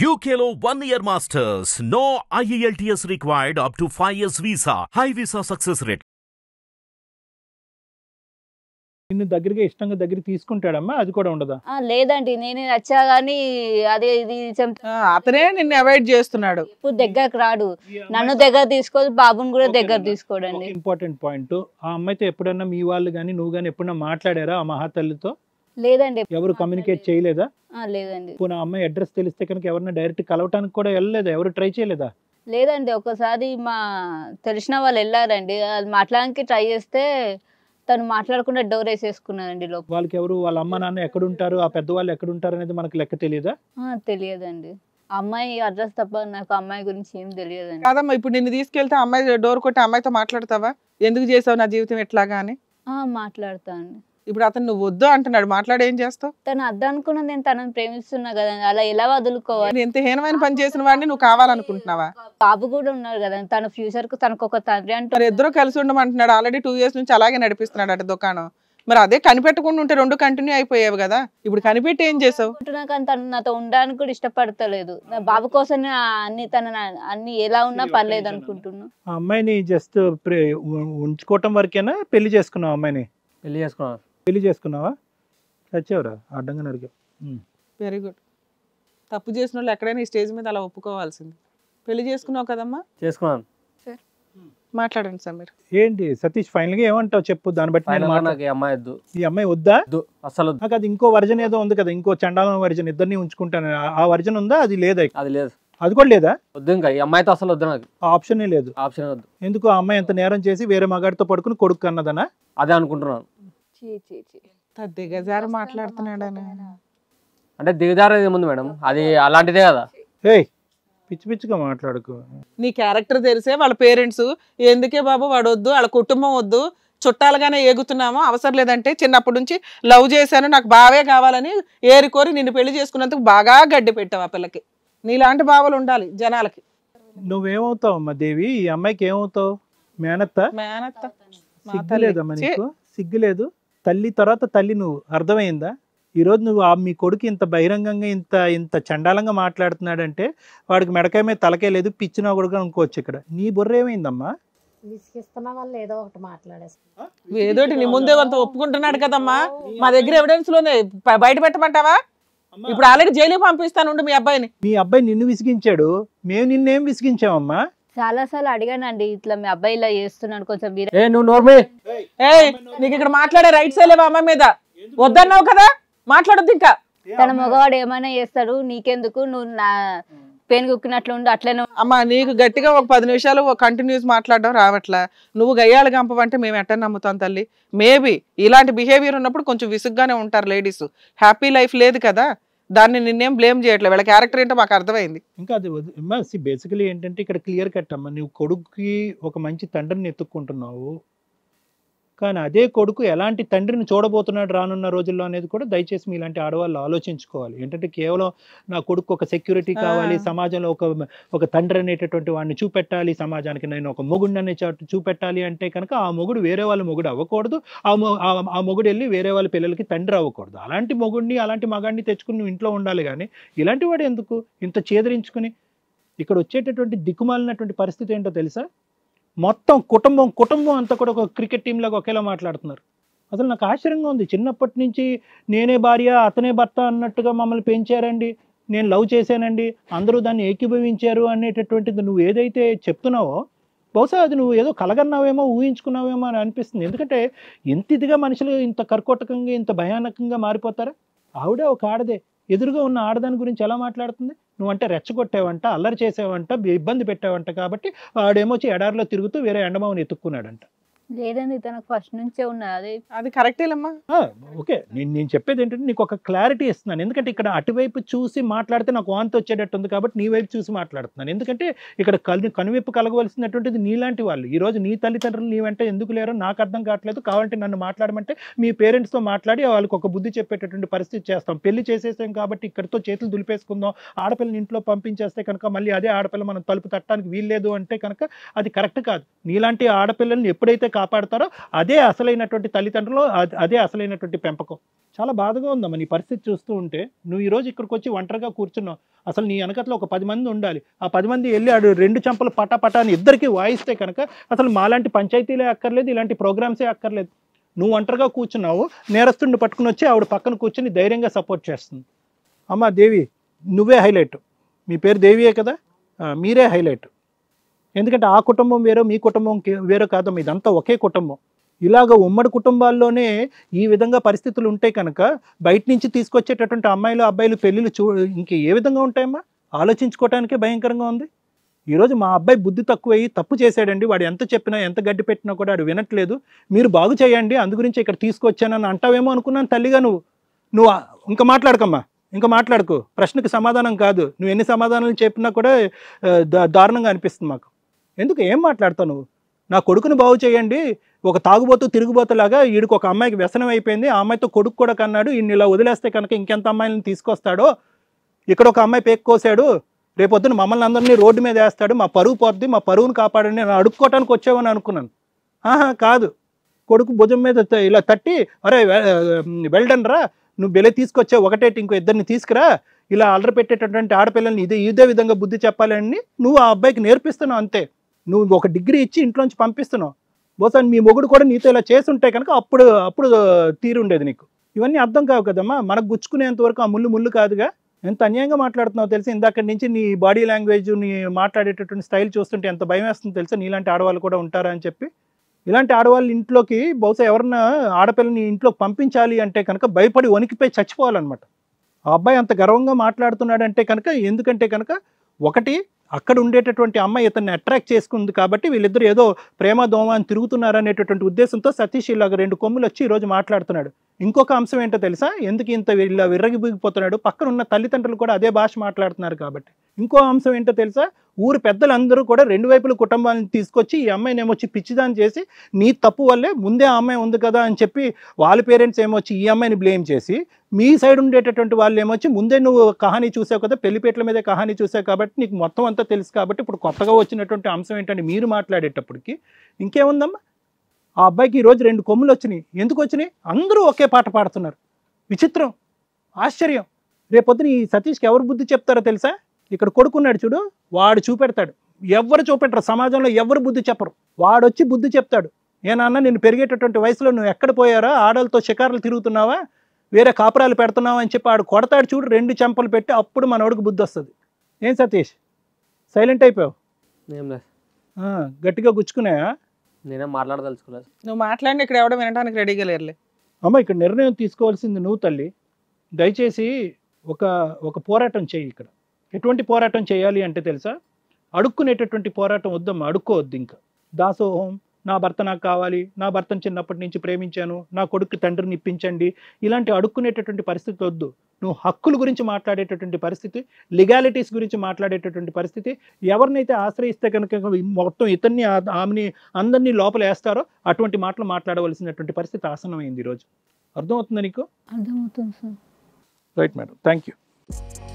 యూకేలో one year masters no IELTS required up to five years visa high visa success rate నిన్ను దగ్గరగా ఇష్టంగా దగ్గర తీసుకుంటాడమ్మా అది కూడా ఉండదా లేదండి నేను నచ్చా గానీ అదే ఇది అతనే నిన్ను అవాయిడ్ చేస్తున్నాడు ఇప్పుడు దగ్గరకు రాడు నన్ను దగ్గర తీసుకోదు బాబుని కూడా దగ్గర తీసుకోడండి ఇంపార్టెంట్ పాయింట్ ఆ అమ్మాయితో ఎప్పుడన్నా మీ వాళ్ళు కానీ నువ్వు కానీ ఎప్పుడన్నా మాట్లాడారా ఆ మహాతల్లితో లేదండి ఎవరు కమ్యూనికేట్ చేయలేదా లేదండి పోనీ అమ్మాయి అడ్రస్ తెలిస్తే కనుక ఎవరిని డైరెక్ట్ కలవటానికి కూడా వెళ్ళలేదా ఎవరు ట్రై చేయలేదా లేదండి ఒకసారి మా తెలిసిన వాళ్ళు వెళ్ళారండి అది మాట్లాడడానికి ట్రై చేస్తే తను మాట్లాడకుండా డోర్ వేసేసుకున్నారండి లోపల వాళ్ళకి ఎవరు వాళ్ళ అమ్మ నాన్న ఎక్కడ ఉంటారు ఆ పెద్దవాళ్ళు ఎక్కడ ఉంటారు అనేది మనకు లెక్క తెలియదా తెలియదండి అమ్మాయి అడ్రస్ తప్ప నాకు అమ్మాయి గురించి ఏం తెలియదండి కాదమ్మా ఇప్పుడు నిన్ను తీసుకెళ్తే అమ్మాయి డోర్ కొట్టి అమ్మాయితో మాట్లాడతావా ఎందుకు చేసావు నా జీవితం ఎట్లాగా అని మాట్లాడతా అండి ఇప్పుడు అతను నువ్వు వద్దు అంటున్నాడు మాట్లాడి ఏం చేస్తావు తను అర్థం అనుకున్నది నేను తనని ప్రేమిస్తున్నా కదా అలా ఎలా వదులుకోవాలి ఎంత హీనమైన పని చేసిన వాడిని నువ్వు కావాలనుకుంటున్నావా బాబు కూడా ఉన్నారు కదా తన ఫ్యూచర్ కు తనకు ఒక తండ్రి అంటారు ఇద్దరు కలిసి ఉండమంటున్నాడు ఆల్రెడీ టూ ఇయర్స్ నుంచి అలాగే నడిపిస్తున్నాడు అంటే దుకాణం మరి అదే కనిపెట్టకుండా ఉంటే రెండు కంటిన్యూ అయిపోయావు కదా ఇప్పుడు కనిపెట్టి ఏం చేసావు తను నాతో ఉండడానికి కూడా ఇష్టపడతలేదు నా బాబు కోసమే అన్ని తన అన్ని ఎలా ఉన్నా పర్లేదు అనుకుంటున్నా అమ్మాయిని జస్ట్ ఉంచుకోవటం వరకేనా పెళ్లి చేసుకున్నావు అమ్మాయిని పెళ్లి చేసుకున్నావు పెళ్లి చేసుకున్నావా చచ్చేవరా అడ్డంగా నరికావు వెరీ గుడ్ తప్పు చేసిన వాళ్ళు ఎక్కడైనా ఈ స్టేజ్ మీద అలా ఒప్పుకోవాల్సింది పెళ్లి చేసుకున్నావు కదమ్మా చేసుకున్నాను మాట్లాడండి సార్ మీరు ఏంటి సతీష్ ఫైనల్ గా ఏమంటావు చెప్పు దాన్ని బట్టి నాకు అమ్మాయి వద్దు ఈ అమ్మాయి వద్దా అసలు అది ఇంకో వర్జన్ ఏదో ఉంది కదా ఇంకో చండాలం వర్జన్ ఇద్దరిని ఉంచుకుంటాను ఆ వర్జన్ ఉందా అది లేదా అది లేదు అది కూడా లేదా వద్దు ఇంకా ఈ అమ్మాయితో అసలు వద్దు నాకు ఆప్షన్ లేదు ఆప్షన్ వద్దు ఎందుకు ఆ అమ్మాయి ఎంత నేరం చేసి వేరే మగాడితో పడుకుని కొడుకు అన్నదనా అదే అనుకుంటున్నాను దిగజారు మాట్లాడుతున్నాడు అంటే దిగజారు ఏముంది మేడం అది అలాంటిదే కదా పిచ్చి పిచ్చిగా మాట్లాడుకో నీ క్యారెక్టర్ తెలిసే వాళ్ళ పేరెంట్స్ ఎందుకే బాబు వాడు వద్దు వాళ్ళ కుటుంబం వద్దు చుట్టాలుగానే ఏగుతున్నాము అవసరం లేదంటే చిన్నప్పటి నుంచి లవ్ చేశాను నాకు బావే కావాలని ఏరుకోరి నిన్ను పెళ్లి చేసుకున్నందుకు బాగా గడ్డి పెట్టావు ఆ పిల్లకి నీలాంటి బావలు ఉండాలి జనాలకి నువ్వేమవుతావు అమ్మా దేవి ఈ అమ్మాయికి ఏమవుతావు మేనత్త మేనత్త సిగ్గులేదమ్మా నీకు సిగ్గులేదు తల్లి తర్వాత తల్లి నువ్వు అర్థమైందా ఈరోజు నువ్వు ఆ మీ కొడుకు ఇంత బహిరంగంగా ఇంత ఇంత చండాలంగా మాట్లాడుతున్నాడంటే వాడికి మీద తలకే లేదు పిచ్చినా కూడా అనుకోవచ్చు ఇక్కడ నీ బుర్ర ఏమైందమ్మా ఏదో నీ ముందే ఒప్పుకుంటున్నాడు కదమ్మా మా దగ్గర ఎవిడెన్స్ లోనే బయట పెట్టమంటావా ఇప్పుడు ఆల్రెడీ జైలుకి పంపిస్తాను మీ అబ్బాయిని మీ అబ్బాయి నిన్ను విసిగించాడు మేము నిన్నేం విసిగించామమ్మా చాలా సార్లు అడిగానండి ఇట్లా మీ అబ్బాయి ఇలా చేస్తున్నాడు కొంచెం నువ్వు ఏ నీకు ఇక్కడ మాట్లాడే రైట్ సైడ్ లేవా అమ్మాయి మీద వద్దన్నావు కదా మాట్లాడద్దు ఇంకా తన మగవాడు ఏమైనా చేస్తాడు నీకెందుకు నువ్వు నా పెయిన్ కుక్కినట్లు ఉండు అట్లనే అమ్మా నీకు గట్టిగా ఒక పది నిమిషాలు కంటిన్యూస్ మాట్లాడడం రావట్లా నువ్వు గయ్యాలు గంపవంటే మేము ఎట్ట నమ్ముతాం తల్లి మేబీ ఇలాంటి బిహేవియర్ ఉన్నప్పుడు కొంచెం విసుగ్గానే ఉంటారు లేడీస్ హ్యాపీ లైఫ్ లేదు కదా దాన్ని నిన్నేం బ్లేమ్ చేయట్లేదు వీళ్ళ క్యారెక్టర్ ఏంటో మాకు అర్థమైంది ఇంకా అది బేసికలీ ఏంటంటే ఇక్కడ క్లియర్ కట్ అమ్మా నువ్వు కొడుకుకి ఒక మంచి తండ్రిని ఎత్తుక్కుంటున్నావు కానీ అదే కొడుకు ఎలాంటి తండ్రిని చూడబోతున్నాడు రానున్న రోజుల్లో అనేది కూడా దయచేసి ఇలాంటి ఆడవాళ్ళు ఆలోచించుకోవాలి ఏంటంటే కేవలం నా కొడుకు ఒక సెక్యూరిటీ కావాలి సమాజంలో ఒక ఒక తండ్రి అనేటటువంటి వాడిని చూపెట్టాలి సమాజానికి నేను ఒక మొగుడు అనే చూపెట్టాలి అంటే కనుక ఆ మొగుడు వేరే వాళ్ళ మొగుడు అవ్వకూడదు ఆ మొగుడు వెళ్ళి వేరే వాళ్ళ పిల్లలకి తండ్రి అవ్వకూడదు అలాంటి మొగుడిని అలాంటి మగాడిని తెచ్చుకుని నువ్వు ఇంట్లో ఉండాలి కానీ ఇలాంటి వాడు ఎందుకు ఇంత చేదరించుకుని ఇక్కడ వచ్చేటటువంటి దిక్కుమాలినటువంటి పరిస్థితి ఏంటో తెలుసా మొత్తం కుటుంబం కుటుంబం అంతా కూడా ఒక క్రికెట్ టీం లాగా ఒకేలా మాట్లాడుతున్నారు అసలు నాకు ఆశ్చర్యంగా ఉంది చిన్నప్పటి నుంచి నేనే భార్య అతనే భర్త అన్నట్టుగా మమ్మల్ని పెంచారండి నేను లవ్ చేశానండి అందరూ దాన్ని ఏకీభవించారు అనేటటువంటిది నువ్వు ఏదైతే చెప్తున్నావో బహుశా అది నువ్వు ఏదో కలగన్నావేమో ఊహించుకున్నావేమో అని అనిపిస్తుంది ఎందుకంటే ఇంత ఇదిగా మనుషులు ఇంత కర్కోటకంగా ఇంత భయానకంగా మారిపోతారా ఆవిడే ఒక ఆడదే ఎదురుగా ఉన్న ఆడదాని గురించి ఎలా మాట్లాడుతుంది నువ్వంటే రెచ్చగొట్టేవంట అల్లరి చేసేవంట ఇబ్బంది పెట్టేవంట కాబట్టి వాడేమో ఎడారిలో తిరుగుతూ వేరే ఎండమావుని ఎత్తుక్కున్నాడంట లేదండి తనకు ఫస్ట్ నుంచే అదే అది కరెక్టేలమ్మా ఓకే నేను నేను చెప్పేది ఏంటంటే నీకు ఒక క్లారిటీ ఇస్తున్నాను ఎందుకంటే ఇక్కడ అటువైపు చూసి మాట్లాడితే నాకు వాంతి వచ్చేటట్టు ఉంది కాబట్టి నీ వైపు చూసి మాట్లాడుతున్నాను ఎందుకంటే ఇక్కడ కల్ కనువైపు కలగవలసినటువంటిది నీలాంటి వాళ్ళు ఈ రోజు నీ తల్లిదండ్రులు నీ వెంట ఎందుకు లేరో నాకు అర్థం కావట్లేదు కావాలంటే నన్ను మాట్లాడమంటే మీ పేరెంట్స్తో మాట్లాడి వాళ్ళకి ఒక బుద్ధి చెప్పేటటువంటి పరిస్థితి చేస్తాం పెళ్లి చేసేసాం కాబట్టి ఇక్కడితో చేతులు దులిపేసుకుందాం ఆడపిల్లని ఇంట్లో పంపించేస్తే కనుక మళ్ళీ అదే ఆడపిల్ల మనం తలుపు తట్టడానికి వీల్లేదు అంటే కనుక అది కరెక్ట్ కాదు నీలాంటి ఆడపిల్లల్ని ఎప్పుడైతే కాపాడతారో అదే అసలైనటువంటి తల్లిదండ్రులు అదే అసలైనటువంటి పెంపకం చాలా బాధగా ఉందమ్మా నీ పరిస్థితి చూస్తూ ఉంటే నువ్వు ఈరోజు ఇక్కడికి వచ్చి ఒంటరిగా కూర్చున్నావు అసలు నీ వెనకట్లో ఒక పది మంది ఉండాలి ఆ పది మంది వెళ్ళి ఆడు రెండు చంపలు పటా అని ఇద్దరికి వాయిస్తే కనుక అసలు మాలాంటి పంచాయతీలే అక్కర్లేదు ఇలాంటి ప్రోగ్రామ్సే అక్కర్లేదు నువ్వు ఒంటరిగా కూర్చున్నావు నేరస్తుండి పట్టుకుని వచ్చి ఆవిడ పక్కన కూర్చొని ధైర్యంగా సపోర్ట్ చేస్తుంది అమ్మా దేవి నువ్వే హైలైట్ మీ పేరు దేవియే కదా మీరే హైలైట్ ఎందుకంటే ఆ కుటుంబం వేరే మీ కుటుంబం వేరే కాదు ఇదంతా ఒకే కుటుంబం ఇలాగ ఉమ్మడి కుటుంబాల్లోనే ఈ విధంగా పరిస్థితులు ఉంటాయి కనుక బయట నుంచి తీసుకొచ్చేటటువంటి అమ్మాయిలు అబ్బాయిలు పెళ్ళిళ్ళు చూ ఇంక ఏ విధంగా ఉంటాయమ్మా ఆలోచించుకోవటానికే భయంకరంగా ఉంది ఈరోజు మా అబ్బాయి బుద్ధి తక్కువయ్యి తప్పు చేశాడండి వాడు ఎంత చెప్పినా ఎంత గడ్డి పెట్టినా కూడా వాడు వినట్లేదు మీరు బాగు చేయండి అందు గురించి ఇక్కడ తీసుకొచ్చానని అంటావేమో అనుకున్నాను తల్లిగా నువ్వు నువ్వు ఇంకా మాట్లాడకమ్మా ఇంకా మాట్లాడుకో ప్రశ్నకు సమాధానం కాదు నువ్వు ఎన్ని సమాధానాలు చెప్పినా కూడా దారుణంగా అనిపిస్తుంది మాకు ఎందుకు ఏం మాట్లాడతావు నువ్వు నా కొడుకుని బాగు చేయండి ఒక తాగుబోతు తిరుగుబోతులాగా వీడికి ఒక అమ్మాయికి వ్యసనం అయిపోయింది ఆ అమ్మాయితో కొడుకు కూడా కన్నాడు ఈయన ఇలా వదిలేస్తే కనుక ఇంకెంత అమ్మాయిని తీసుకొస్తాడో ఇక్కడ ఒక అమ్మాయి పేక్ కోసాడు రేపొద్దున మమ్మల్ని అందరినీ రోడ్డు మీద వేస్తాడు మా పరువు పోద్ది మా పరువును కాపాడండి నేను అడుక్కోవటానికి వచ్చావని అనుకున్నాను ఆహా కాదు కొడుకు భుజం మీద ఇలా తట్టి అరే వెళ్ళడం రా నువ్వు బెలే తీసుకొచ్చే ఒకటే ఇంకో ఇద్దరిని తీసుకురా ఇలా అలర పెట్టేటటువంటి ఆడపిల్లల్ని ఇదే ఇదే విధంగా బుద్ధి చెప్పాలని నువ్వు ఆ అబ్బాయికి నేర్పిస్తున్నావు అంతే నువ్వు ఒక డిగ్రీ ఇచ్చి ఇంట్లోంచి పంపిస్తున్నావు బహుశా మీ మొగుడు కూడా నీతో ఇలా చేస్తుంటే కనుక అప్పుడు అప్పుడు తీరుండేది నీకు ఇవన్నీ అర్థం కావు కదమ్మా మనకు గుచ్చుకునేంత వరకు ఆ ముళ్ళు ముళ్ళు కాదుగా ఎంత అన్యాయంగా మాట్లాడుతున్నావు తెలిసి ఇందాక నుంచి నీ బాడీ లాంగ్వేజ్ నీ మాట్లాడేటటువంటి స్టైల్ చూస్తుంటే ఎంత భయం వేస్తుందో తెలిసి నీలాంటి ఆడవాళ్ళు కూడా ఉంటారా అని చెప్పి ఇలాంటి ఆడవాళ్ళు ఇంట్లోకి బహుశా ఎవరన్నా ఆడపిల్లని ఇంట్లో పంపించాలి అంటే కనుక భయపడి వణికిపోయి చచ్చిపోవాలన్నమాట ఆ అబ్బాయి అంత గర్వంగా మాట్లాడుతున్నాడంటే కనుక ఎందుకంటే కనుక ఒకటి అక్కడ ఉండేటటువంటి అమ్మాయి ఇతన్ని అట్రాక్ట్ చేసుకుంది కాబట్టి వీళ్ళిద్దరు ఏదో ప్రేమ దోమ అని తిరుగుతున్నారు అనేటటువంటి ఉద్దేశంతో సతీష్ ఇలాగ రెండు కొమ్ములు వచ్చి ఈరోజు మాట్లాడుతున్నాడు ఇంకొక అంశం ఏంటో తెలుసా ఎందుకు ఇంత ఇలా విర్రగిబిగిపోతున్నాడు పక్కన ఉన్న తల్లిదండ్రులు కూడా అదే భాష మాట్లాడుతున్నారు కాబట్టి ఇంకో అంశం ఏంటో తెలుసా ఊరు పెద్దలందరూ కూడా రెండు వైపుల కుటుంబాన్ని తీసుకొచ్చి ఈ అమ్మాయిని ఏమొచ్చి పిచ్చిదాన్ని చేసి నీ తప్పు వల్లే ముందే ఆ అమ్మాయి ఉంది కదా అని చెప్పి వాళ్ళ పేరెంట్స్ ఏమొచ్చి ఈ అమ్మాయిని బ్లేమ్ చేసి మీ సైడ్ ఉండేటటువంటి వాళ్ళు ఏమొచ్చి ముందే నువ్వు కహానీ చూసావు కదా పెళ్లిపేట్ల మీద కహానీ చూసావు కాబట్టి నీకు మొత్తం అంతా తెలుసు కాబట్టి ఇప్పుడు కొత్తగా వచ్చినటువంటి అంశం ఏంటంటే మీరు మాట్లాడేటప్పటికి ఇంకేముందమ్మా ఆ అబ్బాయికి ఈరోజు రెండు కొమ్ములు వచ్చినాయి ఎందుకు వచ్చినాయి అందరూ ఒకే పాట పాడుతున్నారు విచిత్రం ఆశ్చర్యం రేపొద్దున ఈ సతీష్కి ఎవరు బుద్ధి చెప్తారో తెలుసా ఇక్కడ కొడుకున్నాడు చూడు వాడు చూపెడతాడు ఎవరు చూపెట్టరు సమాజంలో ఎవరు బుద్ధి చెప్పరు వాడు వచ్చి బుద్ధి చెప్తాడు ఏనాన్న నేను పెరిగేటటువంటి వయసులో నువ్వు ఎక్కడ పోయారో ఆడలతో షికారులు తిరుగుతున్నావా వేరే కాపురాలు పెడుతున్నావా అని చెప్పి ఆడు కొడతాడు చూడు రెండు చెంపలు పెట్టి అప్పుడు మనోడికి బుద్ధి వస్తుంది ఏం సతీష్ సైలెంట్ అయిపోయావు గట్టిగా గుచ్చుకున్నాయా నేనే మాట్లాడదలుచుకోలేదు నువ్వు మాట్లాడి ఇక్కడ ఎవడో వినడానికి రెడీగా లేరులే అమ్మ ఇక్కడ నిర్ణయం తీసుకోవాల్సింది నువ్వు తల్లి దయచేసి ఒక ఒక పోరాటం చేయి ఇక్కడ ఎటువంటి పోరాటం చేయాలి అంటే తెలుసా అడుక్కునేటటువంటి పోరాటం వద్దమ్మా అడుక్కోవద్దు ఇంకా దాసోహం నా భర్త నాకు కావాలి నా భర్తను చిన్నప్పటి నుంచి ప్రేమించాను నా కొడుకు తండ్రిని ఇప్పించండి ఇలాంటి అడుక్కునేటటువంటి పరిస్థితి వద్దు నువ్వు హక్కుల గురించి మాట్లాడేటటువంటి పరిస్థితి లిగాలిటీస్ గురించి మాట్లాడేటటువంటి పరిస్థితి ఎవరినైతే ఆశ్రయిస్తే కనుక మొత్తం ఇతన్ని ఆమెని అందరినీ లోపల వేస్తారో అటువంటి మాటలు మాట్లాడవలసినటువంటి పరిస్థితి ఆసనమైంది ఈరోజు అర్థమవుతుందా నీకు అర్థమవుతుంది sir right madam thank you